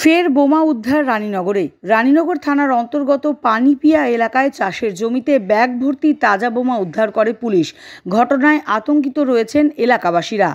ফের বোমা উদ্ধার রানীনগরে রানীনগর থানার অন্তর্গত পানিপিয়া এলাকায় চাষের জমিতে ব্যাগ ভর্তি তাজা বোমা উদ্ধার করে পুলিশ ঘটনায় আতঙ্কিত রয়েছেন এলাকাবাসীরা